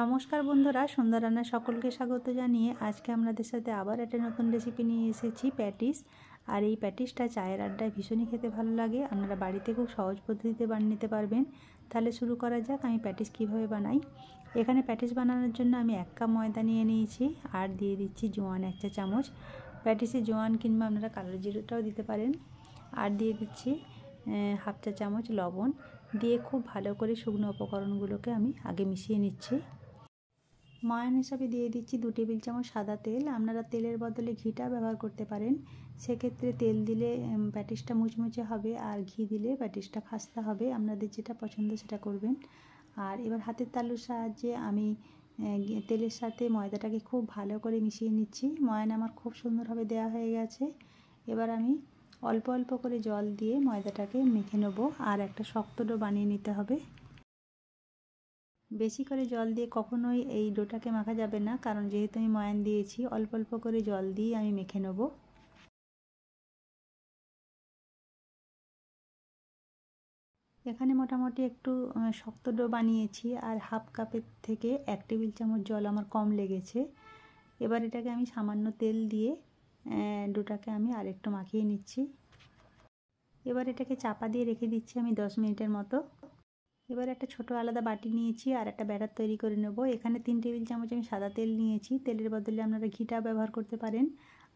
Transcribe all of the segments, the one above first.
নমস্কার বন্ধুরা সন্ধ্যা রান্না সকলকে স্বাগত জানিয়ে আজকে আমাদের সাথে আবার একটা নতুন রেসিপি নিয়ে এসেছি প্যাটিস আর এই প্যাটিসটা চায়ের আড্ডায় ভীষণই খেতে ভালো লাগে আপনারা বাড়িতে খুব সহজ পদ্ধতিতে বানিয়ে নিতে পারবেন তাহলে শুরু করা যাক আমি প্যাটিস কিভাবে বানাই এখানে প্যাটিস বানানোর জন্য আমি এক কাপ ময়দা নিয়ে নিয়েছি আর দিয়ে দিচ্ছি জোয়ান এক চা চামচ প্যাটিসে জোয়ান কিংবা আপনারা কালো জিরোটাও দিতে পারেন আর দিয়ে দিচ্ছি হাফ চা চামচ লবণ দিয়ে খুব ভালো করে শুকনো উপকরণগুলোকে আমি আগে মিশিয়ে নিচ্ছি ময়ান হিসাবে দিয়ে দিচ্ছি দু টেবিল চামচ সাদা তেল আপনারা তেলের বদলে ঘিটা ব্যবহার করতে পারেন সেক্ষেত্রে তেল দিলে প্যাটিসটা মুচমুচে হবে আর ঘি দিলে প্যাটিসটা খাস্তা হবে আপনাদের যেটা পছন্দ সেটা করবেন আর এবার হাতের তালুর সাহায্যে আমি তেলের সাথে ময়দাটাকে খুব ভালো করে মিশিয়ে নিচ্ছি ময়ান আমার খুব সুন্দরভাবে দেয়া হয়ে গেছে এবার আমি অল্প অল্প করে জল দিয়ে ময়দাটাকে মেখে নেব আর একটা শক্ত ডো বানিয়ে নিতে হবে বেশি করে জল দিয়ে কখনোই এই ডোটাকে মাখা যাবে না কারণ যেহেতু আমি ময়ান দিয়েছি অল্প অল্প করে জল দিয়ে আমি মেখে নেব এখানে মোটামুটি একটু শক্ত ডো বানিয়েছি আর হাফ কাপের থেকে এক টেবিল চামচ জল আমার কম লেগেছে এবার এটাকে আমি সামান্য তেল দিয়ে ডোটাকে আমি আরেকটু মাখিয়ে নিচ্ছি এবার এটাকে চাপা দিয়ে রেখে দিচ্ছি আমি দশ মিনিটের মতো এবার একটা ছোট আলাদা বাটি নিয়েছি আর একটা ব্যাটার তৈরি করে নেব এখানে তিন টেবিল চামচ আমি সাদা তেল নিয়েছি তেলের বদলে আপনারা ঘিটা ব্যবহার করতে পারেন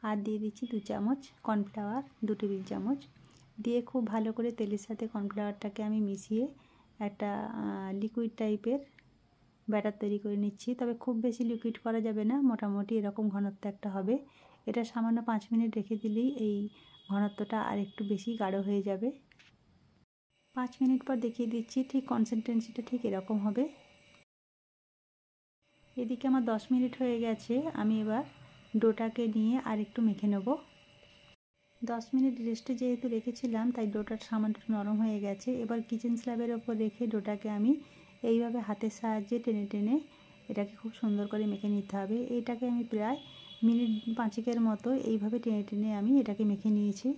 আর দিয়ে দিচ্ছি দু চামচ কর্নফ্লাওয়ার দু টেবিল চামচ দিয়ে খুব ভালো করে তেলের সাথে কর্নফ্লাওয়ারটাকে আমি মিশিয়ে একটা লিকুইড টাইপের ব্যাটার তৈরি করে নিচ্ছি তবে খুব বেশি লিকুইড করা যাবে না মোটামুটি এরকম ঘনত্ব একটা হবে এটা সামান্য পাঁচ মিনিট রেখে দিলেই এই ঘনত্বটা আর একটু বেশি গাঢ় হয়ে যাবে পাঁচ মিনিট পর দেখিয়ে দিচ্ছি ঠিক কনসেনট্রেন্সিটা ঠিক এরকম হবে এদিকে আমার দশ মিনিট হয়ে গেছে আমি এবার ডোটাকে নিয়ে আর একটু মেখে নেব দশ মিনিট রেস্টে যেহেতু রেখেছিলাম তাই ডোটার সামান্য নরম হয়ে গেছে এবার কিচেন স্ল্যাবের ওপর রেখে ডোটাকে আমি এইভাবে হাতের সাহায্যে টেনে টেনে এটাকে খুব সুন্দর করে মেখে নিতে হবে এটাকে আমি প্রায় মিনিট পাঁচেকের মতো এইভাবে টেনে টেনে আমি এটাকে মেখে নিয়েছি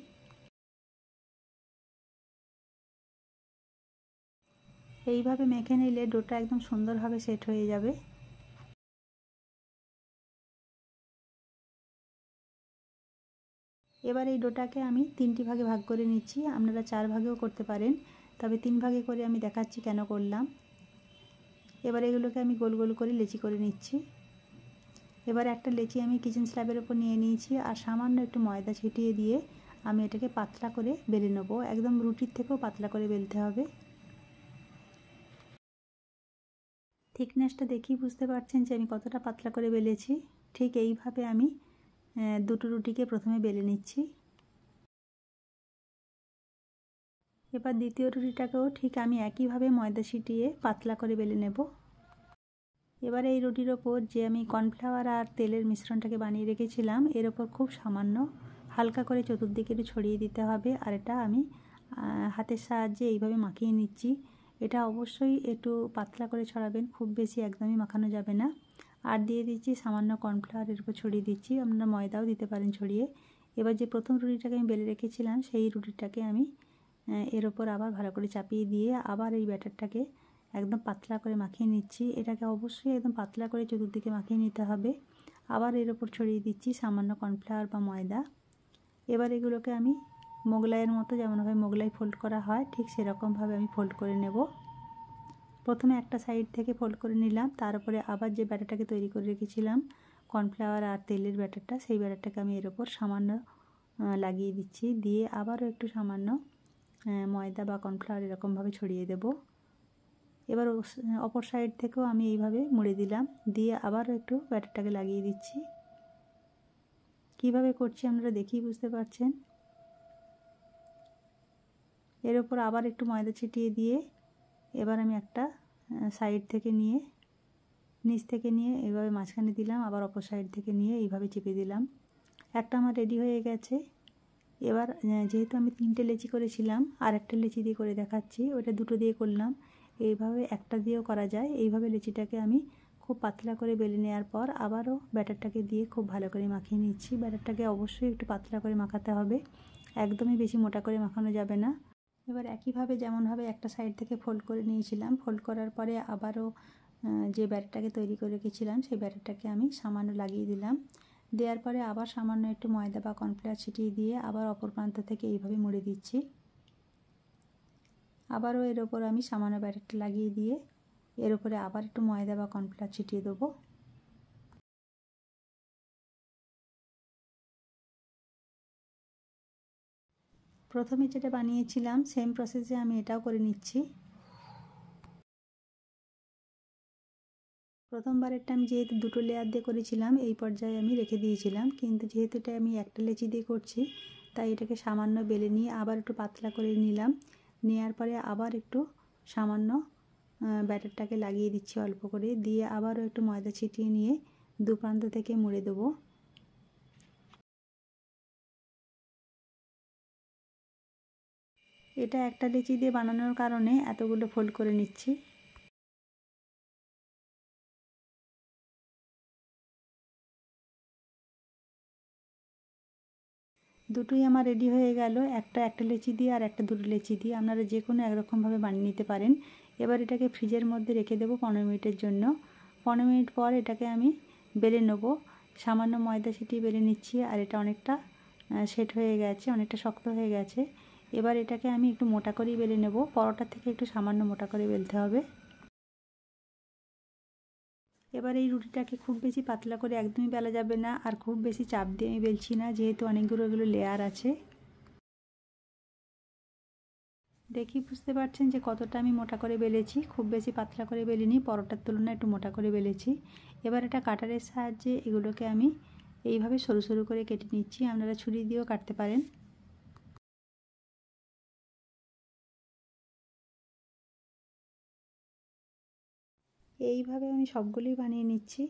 এইভাবে মেখে নিলে ডোটা একদম সুন্দরভাবে সেট হয়ে যাবে এবার এই ডোটাকে আমি তিনটি ভাগে ভাগ করে নিচ্ছি আপনারা চার ভাগেও করতে পারেন তবে তিন ভাগে করে আমি দেখাচ্ছি কেন করলাম এবার এগুলোকে আমি গোল গোল করে লেচি করে নিচ্ছি এবার একটা লেচি আমি কিচেন স্ল্যাবের ওপর নিয়ে নিয়েছি আর সামান্য একটু ময়দা ছিটিয়ে দিয়ে আমি এটাকে পাতলা করে বেলে নেবো একদম রুটির থেকেও পাতলা করে বেলতে হবে থিকনেসটা দেখি বুঝতে পারছেন যে আমি কতটা পাতলা করে বেলেছি ঠিক এইভাবে আমি দুটো রুটিকে প্রথমে বেলে নিচ্ছি এবার দ্বিতীয় রুটিটাকেও ঠিক আমি একইভাবে ময়দা ছিটিয়ে পাতলা করে বেলে নেবো এবার এই রুটির ওপর যে আমি কর্নফ্লাওয়ার আর তেলের মিশ্রণটাকে বানিয়ে রেখেছিলাম এর ওপর খুব সামান্য হালকা করে চতুর্দিকে একটু ছড়িয়ে দিতে হবে আর এটা আমি হাতের সাহায্যে এইভাবে মাখিয়ে নিচ্ছি এটা অবশ্যই একটু পাতলা করে ছড়াবেন খুব বেশি একদমই মাখানো যাবে না আর দিয়ে দিচ্ছি সামান্য কর্নফ্লাওয়ারের উপর ছড়িয়ে দিচ্ছি আপনারা ময়দাও দিতে পারেন ছড়িয়ে এবার যে প্রথম রুটিটাকে আমি বেলে রেখেছিলাম সেই রুটিটাকে আমি এর ওপর আবার ভালো করে চাপিয়ে দিয়ে আবার এই ব্যাটারটাকে একদম পাতলা করে মাখিয়ে নিচ্ছি এটাকে অবশ্যই একদম পাতলা করে চতুর্দিকে মাখিয়ে নিতে হবে আবার এর ওপর ছড়িয়ে দিচ্ছি সামান্য কর্নফ্লাওয়ার বা ময়দা এবার এগুলোকে আমি মোগলাইয়ের মতো যেমনভাবে মোগলাই ফোল্ড করা হয় ঠিক সেরকমভাবে আমি ফোল্ড করে নেব প্রথমে একটা সাইড থেকে ফোল্ড করে নিলাম তারপরে আবার যে ব্যাটারটাকে তৈরি করে রেখেছিলাম কর্নফ্লাওয়ার আর তেলের ব্যাটারটা সেই ব্যাটারটাকে আমি এর ওপর সামান্য লাগিয়ে দিচ্ছি দিয়ে আবারও একটু সামান্য ময়দা বা কর্নফ্লাওয়ার এরকমভাবে ছড়িয়ে দেবো এবার অপর সাইড থেকেও আমি এইভাবে মুড়ে দিলাম দিয়ে আবার একটু ব্যাটারটাকে লাগিয়ে দিচ্ছি কিভাবে করছি আপনারা দেখি বুঝতে পারছেন এর ওপর আবার একটু ময়দা ছিটিয়ে দিয়ে এবার আমি একটা সাইড থেকে নিয়ে নিচ থেকে নিয়ে এইভাবে মাঝখানে দিলাম আবার অপর সাইড থেকে নিয়ে এইভাবে চেপে দিলাম একটা আমার রেডি হয়ে গেছে এবার যেহেতু আমি তিনটে লেচি করেছিলাম আর একটা লেচি দিয়ে করে দেখাচ্ছি ওটা দুটো দিয়ে করলাম এইভাবে একটা দিয়েও করা যায় এইভাবে লিচিটাকে আমি খুব পাতলা করে বেলে নেওয়ার পর আবারও ব্যাটারটাকে দিয়ে খুব ভালো করে মাখিয়ে নিচ্ছি ব্যাটারটাকে অবশ্যই একটু পাতলা করে মাখাতে হবে একদমই বেশি মোটা করে মাখানো যাবে না এবার একইভাবে যেমনভাবে একটা সাইড থেকে ফোল্ড করে নিয়েছিলাম ফোল্ড করার পরে আবারও যে ব্যাটারটাকে তৈরি করে রেখেছিলাম সেই ব্যাটারটাকে আমি সামান্য লাগিয়ে দিলাম দেওয়ার পরে আবার সামান্য একটু ময়দা বা কর্নফ্লাওয়ার ছিটিয়ে দিয়ে আবার অপর প্রান্ত থেকে এইভাবে মুড়ে দিচ্ছি আবারও এর ওপর আমি সামান্য ব্যাটারটা লাগিয়ে দিয়ে এর ওপরে আবার একটু ময়দা বা কর্নফ্লাওয়ার ছিটিয়ে দেবো প্রথমে যেটা বানিয়েছিলাম সেম প্রসেসে আমি এটাও করে নিচ্ছি প্রথমবারেরটা আমি যেহেতু দুটো লেয়ার দিয়ে করেছিলাম এই পর্যায়ে আমি রেখে দিয়েছিলাম কিন্তু যেহেতু এটা আমি একটা লেচি দিয়ে করছি তাই এটাকে সামান্য বেলে নিয়ে আবার একটু পাতলা করে নিলাম নেয়ার পরে আবার একটু সামান্য ব্যাটারটাকে লাগিয়ে দিচ্ছি অল্প করে দিয়ে আবারও একটু ময়দা ছিটিয়ে নিয়ে দু প্রান্ত থেকে মুড়ে দেবো এটা একটা লিচি দিয়ে বানানোর কারণে এতগুলো ফোল্ড করে নিচ্ছি দুটোই আমার রেডি হয়ে গেল একটা একটা লেচি দিয়ে আর একটা দুটো লেচি দিয়ে আপনারা যে কোনো একরকমভাবে বানিয়ে নিতে পারেন এবার এটাকে ফ্রিজের মধ্যে রেখে দেবো পনেরো মিনিটের জন্য পনেরো মিনিট পর এটাকে আমি বেলে নেব সামান্য ময়দা সিটি বেলে নিচ্ছি আর এটা অনেকটা সেট হয়ে গেছে অনেকটা শক্ত হয়ে গেছে এবার এটাকে আমি একটু মোটা করেই বেলে নেব পরোটা থেকে একটু সামান্য মোটা করে বেলতে হবে এবার এই রুটিটাকে খুব বেশি পাতলা করে একদমই বেলা যাবে না আর খুব বেশি চাপ দিয়ে আমি বেলছি না যেহেতু অনেকগুলো এগুলো লেয়ার আছে দেখি বুঝতে পারছেন যে কতটা আমি মোটা করে বেলেছি খুব বেশি পাতলা করে বেলিনি পরোটার তুলনায় একটু মোটা করে বেলেছি এবার এটা কাটারের সাহায্যে এগুলোকে আমি এইভাবে সরু সরু করে কেটে নিচ্ছি আপনারা ছুরি দিয়েও কাটতে পারেন এইভাবে আমি সবগুলোই বানিয়ে নিচ্ছি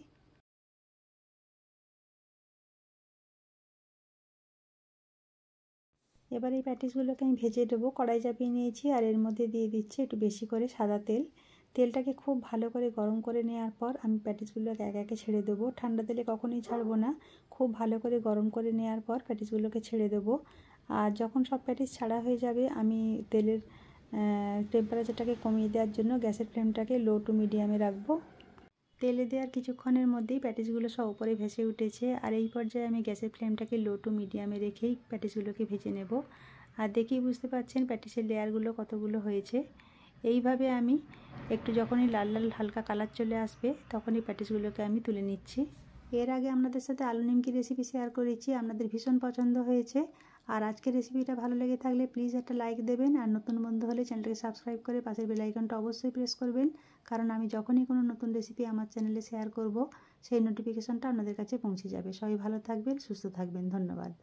এবার এই প্যাটিসগুলোকে আমি ভেজে দেবো কড়াই চাপিয়ে নিয়েছি আর এর মধ্যে দিয়ে দিচ্ছি একটু বেশি করে সাদা তেল তেলটাকে খুব ভালো করে গরম করে নেওয়ার পর আমি প্যাটিসগুলোকে এক একে ছেড়ে দেবো ঠান্ডা তেলে কখনোই ছাড়বো না খুব ভালো করে গরম করে নেওয়ার পর প্যাটিসগুলোকে ছেড়ে দেবো আর যখন সব প্যাটিস ছাড়া হয়ে যাবে আমি তেলের টেম্পারেচারটাকে কমিয়ে দেওয়ার জন্য গ্যাসের ফ্লেমটাকে লো টু মিডিয়ামে রাখবো তেলে দেওয়ার কিছুক্ষণের মধ্যেই প্যাটিসগুলো সব উপরে ভেসে উঠেছে আর এই পর্যায়ে আমি গ্যাসের ফ্লেমটাকে লো টু মিডিয়ামে রেখেই প্যাটিসগুলোকে ভেজে নেব আর দেখেই বুঝতে পারছেন প্যাটিসের লেয়ারগুলো কতগুলো হয়েছে এইভাবে আমি একটু যখনই লাল লাল হালকা কালার চলে আসবে তখনই প্যাটিসগুলোকে আমি তুলে নিচ্ছি এর আগে আপনাদের সাথে আলু নিমকি রেসিপি শেয়ার করেছি আপনাদের ভীষণ পছন্দ হয়েছে আর আজকের রেসিপিটা ভালো লেগে থাকলে প্লিজ একটা লাইক দেবেন আর নতুন বন্ধু হলে চ্যানেলকে সাবস্ক্রাইব করে পাশের বেলাইকনটা অবশ্যই প্রেস করবেন কারণ আমি যখনই কোনো নতুন রেসিপি আমার চ্যানেলে শেয়ার করব সেই নোটিফিকেশনটা আপনাদের কাছে পৌঁছে যাবে সবাই ভালো থাকবেন সুস্থ থাকবেন ধন্যবাদ